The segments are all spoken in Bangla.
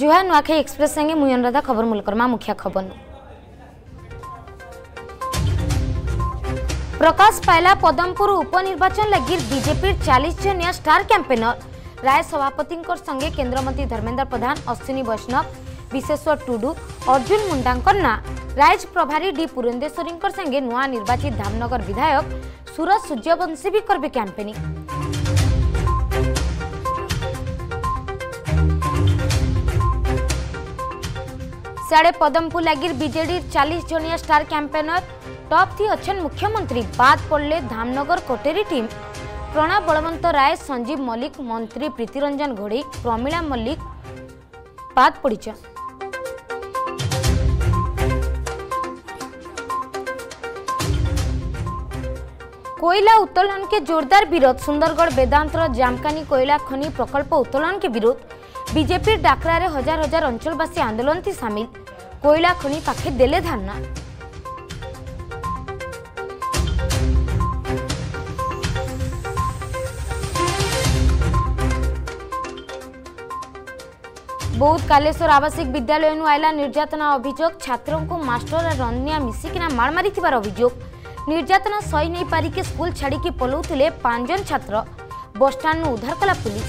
জুহা নুয়াখাই এক্সপ্রেস সঙ্গে মুই অনুরাধা খবর মূলকর্মা মুখ্য খবর প্রকাশ পাইলা পদমপুর উপনির্বাচন লাগি বিজেপির চালিশ জনীয় স্টার ক্যাম্পেনর রায় সভাপতি সঙ্গে কেন্দ্রমন্ত্রী ধর্মেন্দ্র প্রধান অশ্বিনী বৈষ্ণব বিশেশ্বর টুডু অর্জুন মুন্ডাঙ্কর না রাইজ প্রভারী ডি পুরেন্দেশ্বরী সঙ্গে নূয়া নির্বাচিত ধামনগর বিধায়ক সুরজ সূর্যবংশী বি করবে ক্যাম্পেনিং સાડે પદમપુર લાગીર બીજેડી ચાલીસ જણિયા સ્ટાર કેમ્પેનર ટોપથી અછન મુખ્યમંત્રી બાદ પડલે ધામનગર કોટેરી ટીમ પ્રણવ બળવંત રાય સંજીવ મલ્લિક મંત્રી પ્રીતિરંજન ઘોડેઈ પ્રમીળા મલ્લિક બાદ પડીછન कोयला उत्तोलन के जोरदार विरोध सुंदरगढ़ बेदांतर जामकानी कोयला खनि प्रकल्प उत्तोलन के विरोध बीजेपी डाकरारे हजार हजार अंचलवासी आंदोलन थी शामिल કોયલા ખણી પાસે દેલેધારના বৌদ্ধ কালেশ্বর আবাসিক বিদ্যালয় আইলা নির্যাতনা অভিযোগ ছাত্রক মাষ্টর আর রন্ধিয়া মিশিকিনা মাড় মারিবার অভিযোগ নির্যাতনা সই নেই পারিকি স্কুল ছাড়িকি পলাউলে পাঁচজন ছাত্র বসষ্টাণ্ডু উদ্ধার কলা পুলিশ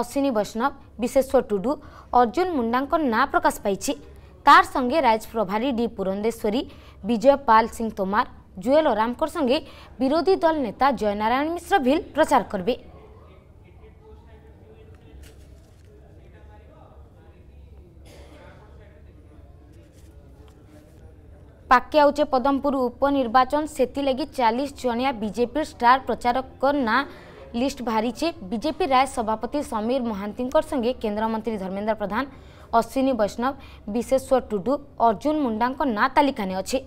অশ্বিনী বৈষ্ণব বিশেশ্বর টুডু অর্জুন মুন্ডাঙ্কর না প্রকাশ পাইছে তার সঙ্গে রাজ প্রভারী ডি পুরন্দেশ্বরী বিজয় পাল সিং তোমার জুয়েল ওরামকর সঙ্গে বিরোধী দল নেতা জয়নারায়ণ মিশ্র ভিল প্রচার করবে ପାକେ ଆଉଛେ ପଦମପୁର ଉପନିର୍ବାଚନ ସେଥିଲାଗି ଚାଳିଶ ଜଣିଆ ବିଜେପି ଷ୍ଟାର ପ୍ରଚାରକ ନାଁ लिस्ट ବାହାରିଛି ବିଜେପି ରାଜ୍ୟ ସଭାପତି ସମୀର ମହାନ୍ତିଙ୍କ ସଙ୍ଗେ କେନ୍ଦ୍ରମନ୍ତ୍ରୀ ଧର୍ମେନ୍ଦ୍ର ପ୍ରଧାନ ଅଶ୍ୱିନୀ ବୈଷ୍ଣବ ବିଶେଶ୍ୱର ଟୁଡୁ ଅର୍ଜୁନ ମୁଣ୍ଡାଙ୍କ ନାଁ ତାଲିକାରେ ଅଛି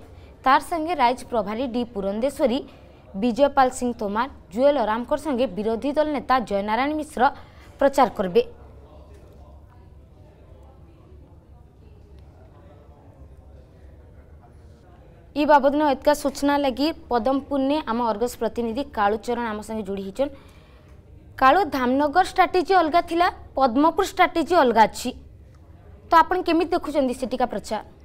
ତାର ସଙ୍ଗେ ରାଇଜ ପ୍ରଭାରୀ ଡି ପୁରନ୍ଦେଶ୍ୱରୀ ବିଜୟପାଲ ସିଂ ତୋମାର ଜୁଏଲ ଓରାମଙ୍କ ସଙ୍ଗେ ବିରୋଧୀ ଦଳ ନେତା ଜୟନାରାୟଣ ମିଶ୍ର ପ୍ରଚାର କରିବେ ଇ ବାବଦନ ଏତକା ସୂଚନା ଲାଗି ପଦମପୁରରେ ଆମ ଅର୍ଗସ ପ୍ରତିନିଧି କାଳୁଚରଣ ଆମ ସାଙ୍ଗେ ଯୋଡ଼ି ହେଇଛନ୍ କାଳୁ ଧାମନଗର ଷ୍ଟ୍ରାଟେଜି ଅଲଗା ଥିଲା ପଦ୍ମପୁର ଷ୍ଟ୍ରାଟେଜି ଅଲଗା ଅଛି ତ ଆପଣ କେମିତି ଦେଖୁଛନ୍ତି ସେଠିକା ପ୍ରଚାର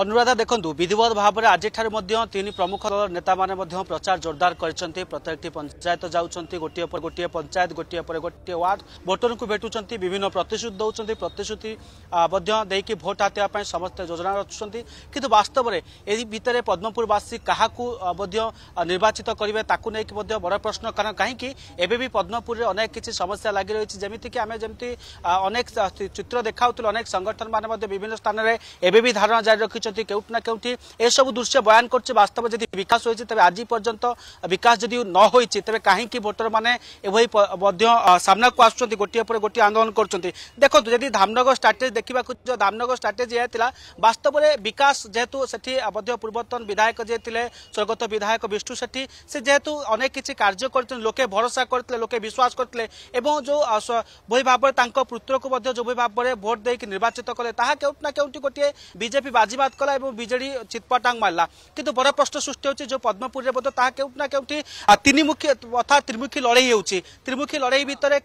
অনুরাধা দেখুন বিধিবদ্ধ ভাবে আজিঠার তিন প্রমুখ দল নেতা মানে প্রচার জোরদার করেছেন প্রত্যেকটি পঞ্চায়েত যাচ্ছেন গোটিয়ে পর গোটিয়ে পঞ্চায়েত গোটিয়ে পরে গোটিয়ে ওয়ার্ড ভোটর কু ভেটু বিভিন্ন প্রতিশ্রুতি দৌঁছেন প্রতিশ্রুতি দিয়ে ভোট হাতিয়া সমস্ত যোজনা রচুচ্ছেন কিন্তু বাস্তবরে এই ভিতরে পদ্মপুরবাসী কাহাকু নির্বাচিত করবে তাকে বড় প্রশ্ন কারণ কী এবে বি পদ্মপুরের অনেক কিছু সমস্যা লাগি রয়েছে যেমিকি আমি যেমি অনেক চিত্র দেখাও অনেক সংগঠন মানে বিভিন্ন স্থানের এবে বি ধারণা জারি রাখি ରହିଛନ୍ତି କେଉଁଠି ନା କେଉଁଠି ଏସବୁ ଦୃଶ୍ୟ ବୟାନ କରୁଛି ବାସ୍ତବ ଯଦି ବିକାଶ ହୋଇଛି ତେବେ ଆଜି ପର୍ଯ୍ୟନ୍ତ ବିକାଶ ଯଦି ନ ହୋଇଛି ତେବେ କାହିଁକି ଭୋଟର ମାନେ ଏଭଳି ମଧ୍ୟ ସାମ୍ନାକୁ ଆସୁଛନ୍ତି ଗୋଟିଏ ପରେ ଗୋଟିଏ ଆନ୍ଦୋଳନ କରୁଛନ୍ତି ଦେଖନ୍ତୁ ଯଦି ଧାମନଗର ଷ୍ଟ୍ରାଟେଜି ଦେଖିବାକୁ ଯେଉଁ ଧାମନଗର ଷ୍ଟ୍ରାଟେଜି ଏହା ଥିଲା ବାସ୍ତବରେ ବିକାଶ ଯେହେତୁ ସେଠି ମଧ୍ୟ ପୂର୍ବତନ ବିଧାୟକ ଯିଏ ଥିଲେ ସ୍ୱର୍ଗତ ବିଧାୟକ ବିଷ୍ଣୁ ସେଠି ସେ ଯେହେତୁ ଅନେକ କିଛି କାର୍ଯ୍ୟ କରିଥିଲେ ଲୋକେ ଭରସା କରିଥିଲେ ଲୋକେ ବିଶ୍ୱାସ କରିଥିଲେ ଏବଂ ଯେଉଁ ଭଳି ଭାବରେ ତାଙ୍କ ପୁତ୍ରକୁ ମଧ୍ୟ ଯେଉଁଭଳି ଭାବରେ ଭୋଟ ଦେଇକି ନିର୍ବାଚିତ କଲେ ତାହା କେଉଁଠି ନା କେଉଁଠି ଗୋଟିଏ ବିଜେପି ବାଜିବା ଆଘାତ କଲା ଏବଂ ବିଜେଡି ଚିତ୍ପାଟାଙ୍ଗ ମାରିଲା କିନ୍ତୁ ବଡ଼ ପ୍ରଶ୍ନ ସୃଷ୍ଟି ହେଉଛି ଯେଉଁ ପଦ୍ମପୁରରେ ମଧ୍ୟ ତାହା କେଉଁଠି ନା କେଉଁଠି ତିନିମୁଖୀ ଅର୍ଥାତ୍ ତ୍ରିମୁଖୀ ଲଢ଼େଇ ହେଉଛି ତ୍ରିମୁଖୀ ଲଢ଼େଇ ଭିତରେ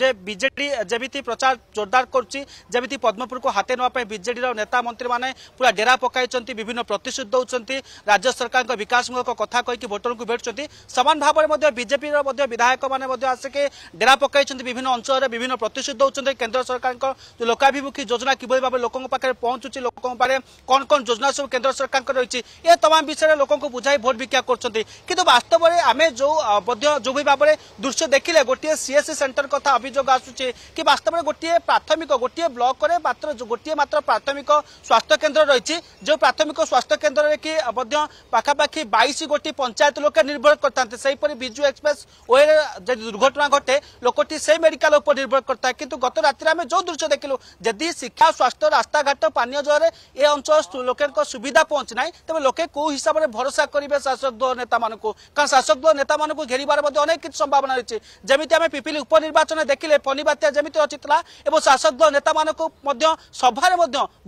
ଯେ ବିଜେଡି ଯେମିତି ପ୍ରଚାର ଜୋରଦାର କରୁଛି ଯେମିତି ପଦ୍ମପୁରକୁ ହାତେ ନେବା ପାଇଁ ବିଜେଡିର ନେତା ମନ୍ତ୍ରୀମାନେ ପୁରା ଡେରା ପକାଇଛନ୍ତି ବିଭିନ୍ନ ପ୍ରତିଶ୍ରୁତି ଦେଉଛନ୍ତି ରାଜ୍ୟ ସରକାରଙ୍କ ବିକାଶମୂଳକ କଥା କହିକି ଭୋଟରଙ୍କୁ ଭେଟୁଛନ୍ତି ସମାନ ଭାବରେ ମଧ୍ୟ ବିଜେପିର ମଧ୍ୟ ବିଧାୟକମାନେ ମଧ୍ୟ ଆସିକି ଡେରା ପକାଇଛନ୍ତି ବିଭିନ୍ନ ଅଞ୍ଚଳରେ ବିଭିନ୍ନ ପ୍ରତିଶ୍ରୁତି ଦେଉଛନ୍ତି କେନ୍ଦ୍ର ସରକାରଙ୍କ ଲୋକାଭିମୁଖୀ ଯୋଜନା କିଭଳି ଭାବେ ଲୋକଙ୍କ ପାଖରେ ପହଞ୍ଚୁଛି ଲୋକଙ୍କ ପାଖରେ କ'ଣ কোন যোজনা সব কেন্দ্র সরকার রয়েছে এ তমাম বিষয়ে লোক বুঝাই ভোট ভিক্ষা করছেন কিন্তু বাস্তবরে আমি যে যেভাবে ভাবে দৃশ্য দেখলে গোটিয়ে সিএসসি সেন্টর কথা অভিযোগ আসুছে কি বাস্তবরে গোটিয়ে প্রাথমিক গোটিয়ে ব্লকরে মাত্র গোটিয়ে মাত্র প্রাথমিক স্বাস্থ্য কেন্দ্র রয়েছে যে প্রাথমিক স্বাস্থ্য কেন্দ্রে কি পাখাপাখি বাইশ গোটি পঞ্চায়েত লোকে নির্ভর করতে সেইপরি বিজু এক্সপ্রেস ওয়ে যদি দুর্ঘটনা ঘটে লোকটি সেই মেডিকাল উপর নির্ভর করতে কিন্তু গত রাতে আমি যে দৃশ্য দেখিলু যদি শিক্ষা স্বাস্থ্য রাস্তাঘাট পানীয় জলের এ অঞ্চল লোকের সুবিধা পৌঁছ না তবে লোকে কেউ হিসাবে ভরসা করবে শাসক দল নেতা মানুষ কারণ শাসক দল নেতা মানুষ মধ্যে অনেক কিছু সম্ভাবনা রয়েছে যেমি আমি পিপিলি উপনির্বাচনে দেখলে ফনি বাত্যা যেমি রচিলা এবং শাসক দল নেতা মানুষ সভার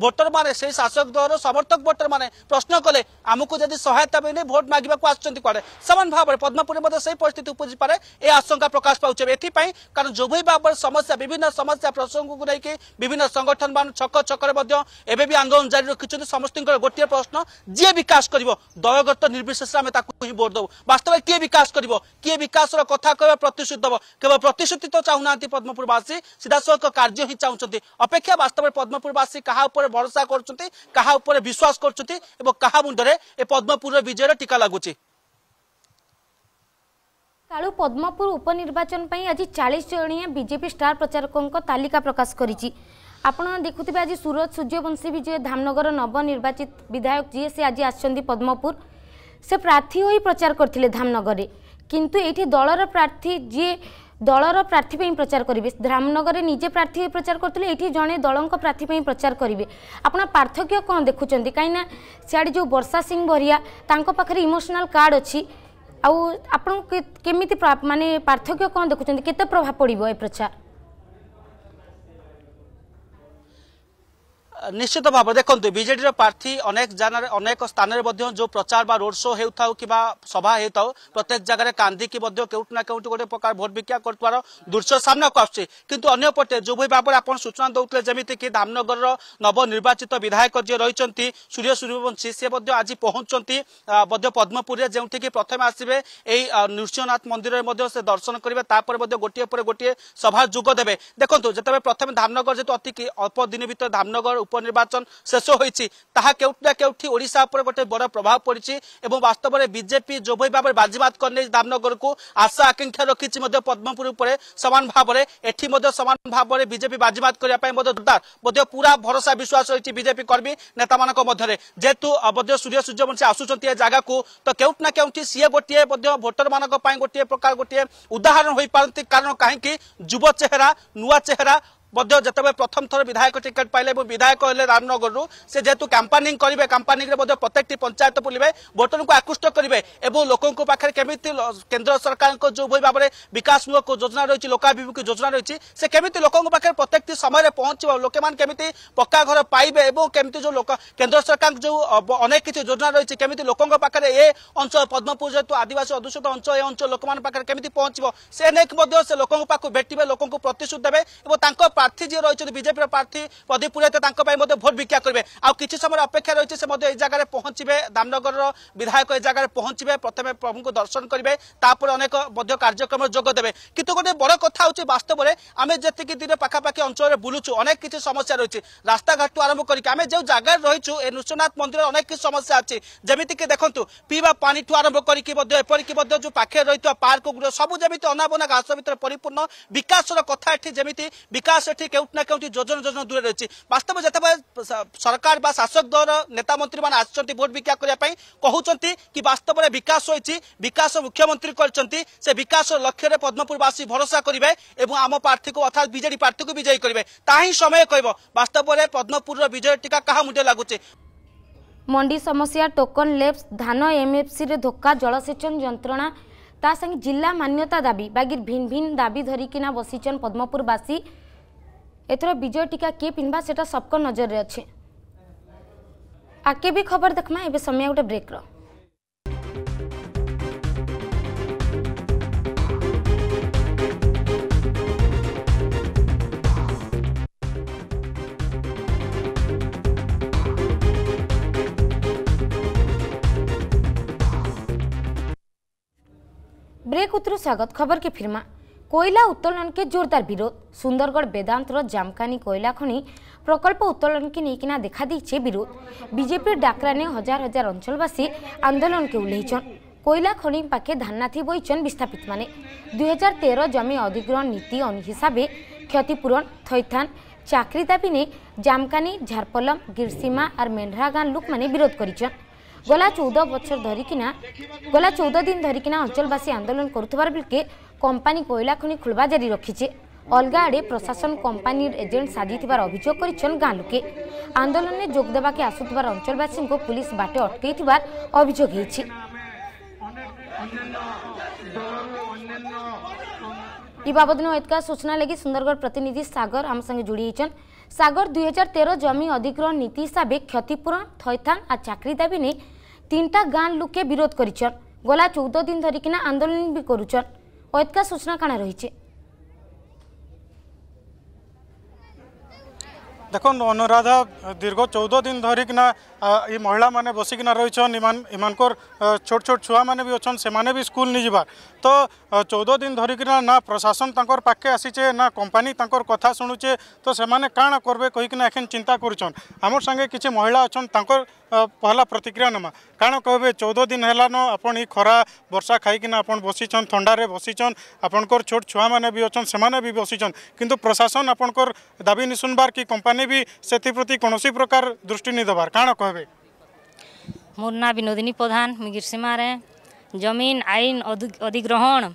ভোটর মানে সেই শাসক দলর সমর্থক ভোটর মানে প্রশ্ন কলে আমি যদি সহায়তা মিলে ভোট মাগিবা আসছেন কুয়াড়ে সমান ভাবে পদ্মপুরে মধ্যে সেই পরিস্থিতি উপজি পারে এ আশঙ্কা প্রকাশ পাচ্ছে এথিপাই কারণ যেভাবে ভাবে সমস্যা বিভিন্ন সমস্যা প্রসঙ্গ নেই বিভিন্ন সংগঠন মান ছক ছকরে এবে আন্দোলন জারি রাখি ସମସ୍ତଙ୍କର ଗୋଟିଏ ପ୍ରଶ୍ନ ଯିଏ ବିକାଶ କରିବ ଦଳଗତ ନିର୍ବିଶେଷରେ ଆମେ ତାକୁ ହିଁ ଭୋଟ ଦେବୁ ବାସ୍ତବରେ କିଏ ବିକାଶ କରିବ କିଏ ବିକାଶର କଥା କହିବା ପ୍ରତିଶ୍ରୁତି ଦେବ କେବଳ ପ୍ରତିଶ୍ରୁତି ତ ଚାହୁଁନାହାନ୍ତି ପଦ୍ମପୁରବାସୀ ସିଧାସଳଖ କାର୍ଯ୍ୟ ହିଁ ଚାହୁଁଛନ୍ତି ଅପେକ୍ଷା ବାସ୍ତବରେ ପଦ୍ମପୁରବାସୀ କାହା ଉପରେ ଭରସା କରୁଛନ୍ତି କାହା ଉପରେ ବିଶ୍ୱାସ କରୁଛନ୍ତି ଏବଂ କାହା ମୁଣ୍ଡରେ ଏ ପଦ୍ମପୁରର ବିଜୟର ଟିକା ଲାଗୁଛି কালু পদ্মপুর উপনির্বাচন আজ চাশ জনীয় বিজেপি স্টার প্রচারক তালিকা প্রকাশ করেছে আপন দেখুবে আজ সুরত সূর্যবংশী বিজয় ধামনগর নবনির্বাচিত বিধায়ক যে সে আজ আসছেন পদ্মপুর সে প্রার্থী হয়ে প্রচার করলে ধামনগরে কিন্তু এইটি দলর প্রার্থী যে দলর প্রার্থীপ্রাই প্রচার করবে ধামনগরে নিজে প্রার্থী প্রচার করলে এটি জনে দলঙ্ক প্রার্থীপ্রাই প্রচার করবে আপনার পার্থক্য কম দেখুম কিনা সিয়াড়ে যে বর্ষা সিং বরিয়া তাঁর পাখে ইমোশনাল কার্ড অছি আপনার কেমিতি মানে পার্থক্য কম দেখুম কত প্রভাব পড়ব এ প্রচার ନିଶ୍ଚିତ ଭାବରେ ଦେଖନ୍ତୁ ବିଜେଡିର ପ୍ରାର୍ଥୀ ଅନେକ ଜାଗାରେ ଅନେକ ସ୍ଥାନରେ ମଧ୍ୟ ଯେଉଁ ପ୍ରଚାର ବା ରୋଡ୍ ଶୋ ହେଉଥାଉ କିମ୍ବା ସଭା ହେଉଥାଉ ପ୍ରତ୍ୟେକ ଜାଗାରେ କାନ୍ଦିକି ମଧ୍ୟ କେଉଁଠି ନା କେଉଁଠି ଗୋଟେ ପ୍ରକାର ଭୋଟ ଭିକ୍ଷା କରୁଥିବାର ଦୃଶ୍ୟ ସାମ୍ନାକୁ ଆସୁଛି କିନ୍ତୁ ଅନ୍ୟପଟେ ଯେଉଁଭଳି ଭାବରେ ଆପଣ ସୂଚନା ଦେଉଥିଲେ ଯେମିତିକି ଧାମନଗରର ନବନିର୍ବାଚିତ ବିଧାୟକ ଯିଏ ରହିଛନ୍ତି ସୂର୍ଯ୍ୟ ସୂର୍ଯ୍ୟବଂଶୀ ସେ ମଧ୍ୟ ଆଜି ପହଞ୍ଚୁଛନ୍ତି ମଧ୍ୟ ପଦ୍ମପୁରରେ ଯେଉଁଠିକି ପ୍ରଥମେ ଆସିବେ ଏଇ ନୃସିଂହନାଥ ମନ୍ଦିରରେ ମଧ୍ୟ ସେ ଦର୍ଶନ କରିବେ ତାପରେ ମଧ୍ୟ ଗୋଟିଏ ପରେ ଗୋଟିଏ ସଭା ଯୋଗ ଦେବେ ଦେଖନ୍ତୁ ଯେତେବେଳେ ପ୍ରଥମେ ଧାମନଗର ଯେହେତୁ ଅତି ଅଳ୍ପ ଦିନ ଭିତରେ ଧାମନଗର উপনির্বাচন শেষ হয়েছে তাহা কেউটি না কেউটি ওড়শা উপরে গোটে বড় প্রভাব পড়ছে এবং বাস্তবরে বিজেপি যেভাবে ভাবে বাজিমাত করে দামনগরক আশা আকাঙ্ক্ষা রক্ষিছে পদ্মপুর উপরে সমান ভাবে এটি সমান ভাবে বিজেপি বাজিমাত করা দরকার বোধহয় পুরা ভরসা বিশ্বাস রয়েছে বিজেপি কর্মী নেতা মান মধ্যে যেহেতু বোধহয় সূর্য সূর্যবংশী আসুচার এ জায়গাকে তো কেউটি না কেউটি সিএ গোটিয়ে ভোটর মান গোটিয়ে প্রকার গোটিয়ে উদাহরণ হয়ে পারে কারণ কাহি যুব চেহেরা নূয়া চেহেরা মধ্য যেতবে প্রথম থর বিধায়ক টিকেট পাইলে এবং বিধায়ক হলে রামনগরু সে যেহেতু ক্যাম্পানিং করবে ক্যাম্পানিংরে মধ্য প্রত্যেকটি পঞ্চায়েত বুলবে ভোটরকে আকৃষ্ট করবে এবং লোকঙ্ পাখে কেমিতি কেন্দ্র সরকারଙ୍କ যেভাবে ভাবে বিকাশমূলক যোজনা রয়েছে লোকাভিমুখী যোজনা রয়েছে সে কেমিতি লোকঙ্ পাখে প্রত্যেকটি সময় পৌঁছব লোকে কেমিতি পক্কা ঘর পাইবে এবং কেমিতি যে লোক কেন্দ্র সরকার যে অনেক কিছু যোজনা রয়েছে কেমিতি লোকঙ্ পাখে এ অঞ্চল পদ্মপুর যেহেতু আদিবাসী অধ্যুষিত অঞ্চল এ অঞ্চল লোক পাখে কেমিতি পৌঁছব সে নেই মধ্য সে লোকঙ্ পাখ ভেটবে লোকঙ্ প্রতিশ্রুতি দেবে এবং তাঁর প্রার্থী যে রয়েছেন বিজেপির প্রার্থী প্রদীপ পুরোহিত তাঁর ভোট ভিক্ষা করবে আছে সময় অপেক্ষা রয়েছে সে এই জায়গায় পৌঁছবে দামনগর বিধায়ক এই জায়গায় পৌঁছবে প্রথমে প্রভুঙ্ দর্শন করবে তাপরে অনেক কার্যক্রম যোগ দেবে কিন্তু গোটে বড় কথা হচ্ছে বাস্তবরে আমি যেত দিনে পাখাপাখি অঞ্চলের বুলুছু অনেক কিছু সমস্যা রয়েছে রাস্তাঘাট আরম্ভ করি আমি যে জায়গায় রয়েছু এই নৃসনাথ মন্দিরের অনেক কিছু সমস্যা আছে যেমিতিকি দেখুন পিবা পানি আরম্ভ করি এপরিকি যে পাখে রয়েছে পার্ক গুলো সবু যেমি অনাবনা ঘাস ভিতরে পরিপূর্ণ বিকাশের কথা এটি যেমি বিকাশ ସେଠି କେଉଁଠି ନା କେଉଁଠି ଯୋଜନା ଯୋଜନା ଦୂରରେ ରହିଛି ବାସ୍ତବ ଯେତେବେଳେ ସରକାର ବା ଶାସକ ଦଳର ନେତା ମନ୍ତ୍ରୀମାନେ ଆସିଛନ୍ତି ଭୋଟ୍ ଭିକ୍ଷା କରିବା ପାଇଁ କହୁଛନ୍ତି କି ବାସ୍ତବରେ ବିକାଶ ହୋଇଛି ବିକାଶ ମୁଖ୍ୟମନ୍ତ୍ରୀ କରିଛନ୍ତି ସେ ବିକାଶ ଲକ୍ଷ୍ୟରେ ପଦ୍ମପୁରବାସୀ ଭରସା କରିବେ ଏବଂ ଆମ ପ୍ରାର୍ଥୀକୁ ଅର୍ଥାତ୍ ବିଜେଡି ପ୍ରାର୍ଥୀକୁ ବିଜୟୀ କରିବେ ତାହା ହିଁ ସମୟ କହିବ ବାସ୍ତବରେ ପଦ୍ମପୁରର ବିଜୟ ଟିକା କାହା ମୁଣ୍ଡରେ ଲାଗୁଛି ମଣ୍ଡି ସମସ୍ୟା ଟୋକନ ଲେପ୍ସ ଧାନ ଏମ୍ଏଫ୍ସିରେ ଧୋକା ଜଳସେଚନ ଯନ୍ତ୍ରଣା ତା ସାଙ୍ଗେ ଜିଲ୍ଲା ମାନ୍ୟତା ଦାବି ବାଗିର ଭିନ୍ ଭିନ୍ ଦାବି ଧରିକିନା ବସିଛନ୍ ପଦ୍ମପୁରବାସୀ এথর বিজয় টিকা কি পিনবা সেটা সবক নজরে অছে আগে বি খবর দেখমা এবে সময় গোটে ব্রেক র ব্রেক উত্তর স্বাগত খবর के फिरमा কয়লা উত্তোলনকে জোরদার বিরোধ সুন্দরগড় বেদান্তর জামকানি কয়লা খনি প্রকল্প উত্তোলনকে নিয়ে দেখা দিয়েছে বিরোধ বিজেপির ডাকরানে হাজার হাজার অঞ্চলবাসী আন্দোলনকে উল্লেখছেন কয়লা খনি পাখে ধান্নাথি বইছেন বিস্থাপিত মানে দুই হাজার জমি অধিগ্রহণ নীতি হিসাবে ক্ষতিপূরণ থৈথান চাকরি দাবি নিয়ে জামকানি ঝাড়পলম গিরসীমা আর মেন্ঢরা গাঁ লোক মানে বিরোধ করেছেন গলা চৌদ বছর ধরিকিনা গলা চৌদ দিন ধরিকিনা অঞ্চলবাসী আন্দোলন করুবার বেলকে কোম্পানি কয়লা খনি খোলবা জারি রাখিছে অলগা আড়ে প্রশাসন কোম্পানির এজেন্ট সাজি থাকার অভিযোগ করেছেন গাঁ লোকে আন্দোলনে যোগ দেওয়াকে আসুবার অঞ্চলবাসী পুলিশ বাটে অটকাই থাকার অভিযোগ হয়েছে ই বাবদন এতকা सूचना लगी सुंदरगढ़ प्रतिनिधि सागर आम संगे जोड़ी होईछन सागर 2013 जमी अधिग्रहण नीति हिसाबे क्षतिपूरण थैथान आ चाकरी दाबी ने তিনটা গাঁ লোকে বিরোধ করছেন গলা চৌদ দিন ধরিকিনা আন্দোলন বি করছন অতকা সূচনা কাণা রয়েছে দেখুন অনুরাধা দীর্ঘ চৌদ দিন ধরিকিনা এই মহিলা মানে বসিকিনা রয়েছেন ইমান ইমানকর ছোট ছোট ছুয়া মানে বি অছন সেমানে স্কুল নি যাবার তো চৌদ দিন ধরিকিনা না প্রশাসন তাঁর পাখে আসিছে না কোম্পানি তাঁর কথা শুণুছে তো সে কাণ করবে কিনা এখন চিন্তা করছেন আমার সঙ্গে কিছু মহিলা অনেক पहला प्रतिक्रिया नमा कारण कह चौदह दिन हैलान आपन ये खरा वर्षा खाई आपन बसीचन थंडारे बसीचन आपनकर छोट छुआ मैंने भी अच्छे से भी बसीचन किंतु प्रशासन आपनकर दाबी नहीं सुनबार कि कंपानी भी से प्रति कौन प्रकार दृष्टि नहीं देवार कारण कह मोर ना विनोदिनी प्रधान मुगिर सीमार जमीन आईन अधिग्रहण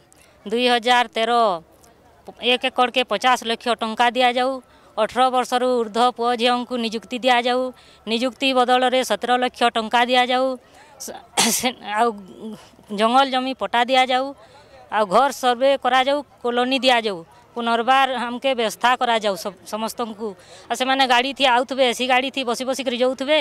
दुई हजार तेरह एक एकड़ के पचास लक्ष टा दि जाऊ ଅଠର ବର୍ଷରୁ ଉର୍ଦ୍ଧ୍ୱ ପୁଅ ଝିଅଙ୍କୁ ନିଯୁକ୍ତି ଦିଆଯାଉ ନିଯୁକ୍ତି ବଦଳରେ ସତର ଲକ୍ଷ ଟଙ୍କା ଦିଆଯାଉ ଆଉ ଜଙ୍ଗଲ ଜମି ପଟା ଦିଆଯାଉ ଆଉ ଘର ସର୍ଭେ କରାଯାଉ କଲୋନୀ ଦିଆଯାଉ पुनर्वार हमके व्यवस्था करा जाऊ समस्त को से मैंने गाड़ी थी आउे ऐसी गाड़ी थी बसी बसिक थे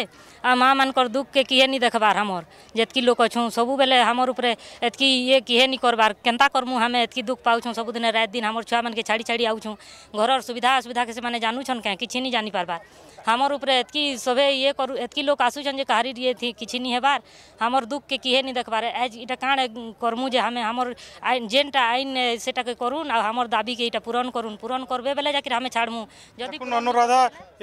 आ माँ मान कर दुख के किए नहीं देखबार हमर जितकी लोग अच्छे सब बेले हमर उपरे एतकी ये किए नहीं करबार केन्ता करमू हमें एतकी दुख पाऊँ दिन रात दिन हमर छुआ मन के छाड़ी छाड़ी आऊँ घर सुविधा असुविधा के से जानून क्या कि नहीं जानी पार्बार हमर ऊपर एतकी सबे ये करू एतकी लोग आसुचन जे कहारी दिए थी किछी नहीं हेबार हमर दुख के किहे नहीं देख आज इटा काण करमु जे हमें हमर आईन जेनटा आईन सेटा के करून आ हमर दाबी के इटा पूरण करून पूरण करबे बेले जाकर हमें छाड़मु छाड़मू जदि अनुराधा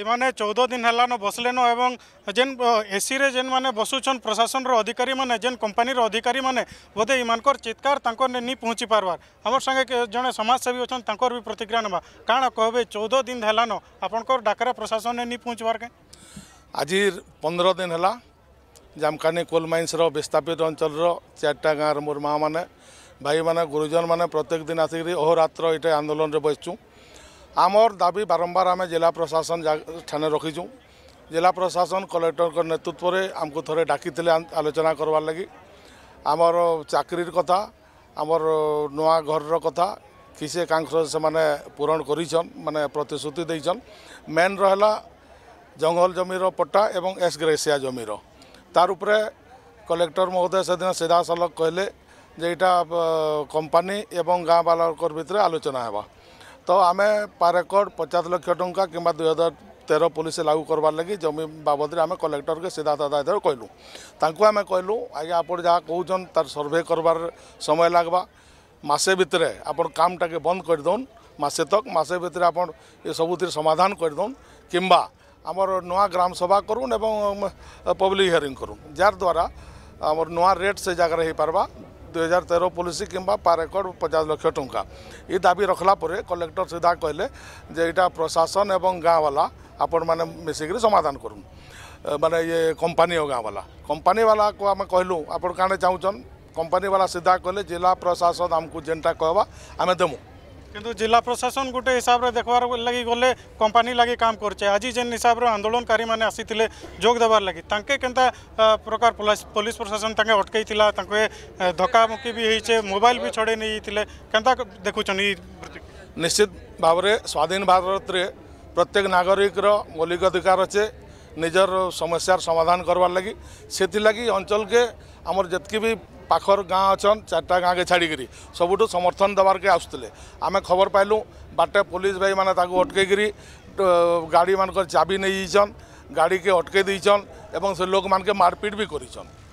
माने 14 दिन हला न बसले न एवं जेन एसी रे जेन माने बसुचन प्रशासन रो अधिकारी माने जेन कंपनी रो अधिकारी माने बोधे इमानकर चितकार तांकर ने नी पहुंची पारवार हमर संगे जने समाज सेवी अछन तांकर भी प्रतिक्रिया नबा काण कहबे 14 दिन हला न आपनकर डाकरा प्रशासन ने नी পৌঁছবার কে আজি পনেরো দিন হল জামখানি কোল মাইন্সর বিস্থাপিত অঞ্চলর চারটা গাঁর মোর মা মানে ভাই মানে গুরুজন মানে প্রত্যেক দিন আসিকি অহরাত্র এটা আন্দোলনরে বসছু আমার দাবি বারম্বার আমি জেলা প্রশাসন ঠানে রখিছু জেলা প্রশাসন কলেক্টর নেতৃত্বরে আমি থরে ডাকি আলোচনা করবার লাগি আমার চাকরির কথা আমার নয় ঘরর কথা কিসে কাঙ্ক্ষ সে পূরণ করেছেন মানে প্রতিশ্রুতি দিয়েছেন মেন রহলা ଜଙ୍ଗଲ ଜମିର ପଟ୍ଟା ଏବଂ ଏସ୍ଗ୍ରେସିଆ ଜମିର ତାର ଉପରେ କଲେକ୍ଟର ମହୋଦୟ ସେଦିନ ସିଧାସଳଖ କହିଲେ ଯେ ଏଇଟା କମ୍ପାନୀ ଏବଂ ଗାଁବାଲାଙ୍କର ଭିତରେ ଆଲୋଚନା ହେବା ତ ଆମେ ପାରେକଡ଼ ପଚାଶ ଲକ୍ଷ ଟଙ୍କା କିମ୍ବା ଦୁଇ ହଜାର ତେର ପୋଲିସ ଲାଗୁ করবার লাগি জমি বাবদরে আমি কলেক্টরকে সিধা সাদা এদের কইলু তাঁকু আমি কইলু আজ্ঞা আপন যা কৌন তার সর্ভে করবার সময় লাগবা মাসে ভিতরে আপন কামটাকে বন্ধ করে দেন মাসে তক মাসে ভিতরে আপন এ সমাধান করে দেন কিংবা ଆମର ନୂଆ ଗ୍ରାମସଭା କରୁନ୍ ଏବଂ ପବ୍ଲିକ୍ ହିୟରିଂ କରୁନ୍ ଯାହାଦ୍ୱାରା ଆମର ନୂଆ ରେଟ୍ ସେ ଜାଗାରେ ହେଇପାରବା ଦୁଇ ହଜାର ତେର ପଲିସି କିମ୍ବା ପାର୍ ଏକର ପଚାଶ ଲକ୍ଷ ଟଙ୍କା ଏ ଦାବି ରଖିଲା ପରେ କଲେକ୍ଟର ସିଧା କହିଲେ ଯେ ଏଇଟା ପ୍ରଶାସନ ଏବଂ ଗାଁବାଲା ଆପଣମାନେ ମିଶିକିରି ସମାଧାନ କରୁନ୍ ମାନେ ଇଏ କମ୍ପାନୀ ଓ ଗାଁବାଲା କମ୍ପାନୀବାଲାକୁ ଆମେ କହିଲୁ ଆପଣ କାଣା ଚାହୁଁଛନ୍ କମ୍ପାନୀବାଲା ସିଧା କହିଲେ ଜିଲ୍ଲା ପ୍ରଶାସନ ଆମକୁ ଯେନ୍ଟା କହିବା ଆମେ ଦେମୁ কিন্তু জেলা প্রশাসন গোটে হিসাবে দেখবার লাগি গলে কোম্পানি লাগি কাম করছে আজি যে হিসাবে আন্দোলনকারী মানে আসিলে যোগ দেবার লাগি তাঁকে কেনা প্রকার পুলিশ প্রশাসন তাঁকে অটকাই তাঁকে ধকামুকি বি হয়েছে মোবাইল বি ছড়াই নিয়ে কেনা দেখুছেন এই নিশ্চিত ভাবে স্বাধীন ভারতরে প্রত্যেক নাগরিকর মৌলিক অধিকার আছে নিজের সমস্যার সমাধান করবার লাগি সেগি অঞ্চলকে আমার যেতকি বি पाखर गाँ अच्छे चार गाँ के छाड़ करी सब समर्थन देवार के आसते आम खबर पाइल बाटे पुलिस भाई मैंने अटके गाड़ी मानक चाबी नहीं गाड़ी के अटके से लोक मान के मारपीट भी कर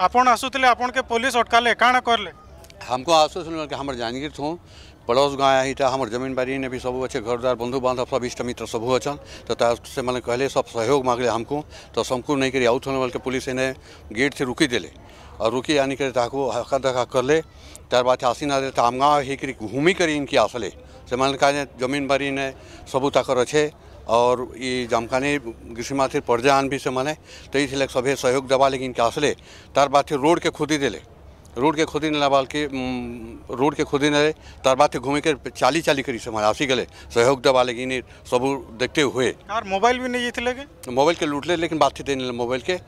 आपुले आप पुलिस अटकाले कण कले हमको आश्वस हमारे जानकारी थूँ पड़ोस गाँ हमारे जमीन बारी ने भी सब अच्छे घरदार बंधु बांधव सब इष्ट मित्र सबू अच्छे तो से मैंने कहले सब सहयोग मांगले हमको तो सबको नहीं करी आउथन बोल पुलिस इन्हें गेट से रुकी देले और रुकी आनी कर हका धक्का करले तार बाद आसीन आदे तो आमगा हेकरी घूमी करी इनकी आसले से मैंने कहा बारी ने सबू ताकर अच्छे और ये जमखानी ग्रीष्माथिर पर्जा आन भी से मैंने तो इसलिए सभी सहयोग दबा लेकिन इनके आसले तार बाद रोड के खुदी देले रोड के खुदी नाबाल के रोड के खुदी तार बात घूमे के चाली चाली करी समाज आसी गले सहयोग दबाले गिने सब देखते हुए और मोबाइल भी नहीं जीते लगे मोबाइल के लूट ले लेकिन बात थी देने मोबाइल के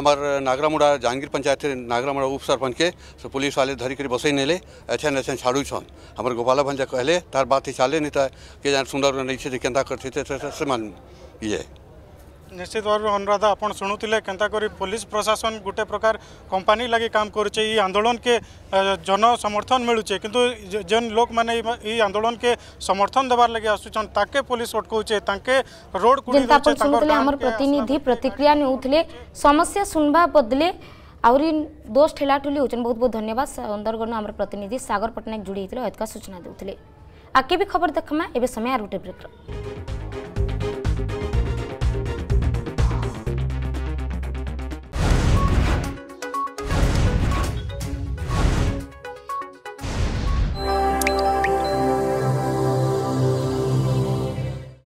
हमार नागरामुड़ा जहांगीर पंचायत नागरामुड़ा उप सरपंच के से पुलिस वाले धरी करी बसई नहीं ले ऐसा अच्छा छाड़ू छन हमारे गोपाल भंजा कहले तार बात ही चाले नहीं था कि जान सुंदर नहीं थे केंदा करते थे तो से मान ये निश्चित भाव में अनुराधा आप शुणुते के पुलिस प्रशासन गोटे प्रकार कंपानी लगे काम कर आंदोलन के जन समर्थन मिलूचे किंतु जेन लोक मैंने आंदोलन के समर्थन देवार लगे आसुचन ताके पुलिस अटकाउचे रोड प्रतिनिधि प्रतिक्रिया समस्या सुनवा बदले आउरी दोष ठेला ठेलाठुली हो बहुत बहुत धन्यवाद सुंदरगढ़ आम प्रतिनिधि सागर पटनायक जोड़ी होता सूचना देते आगे भी खबर देखमा एवं समय आर गोटे ब्रेक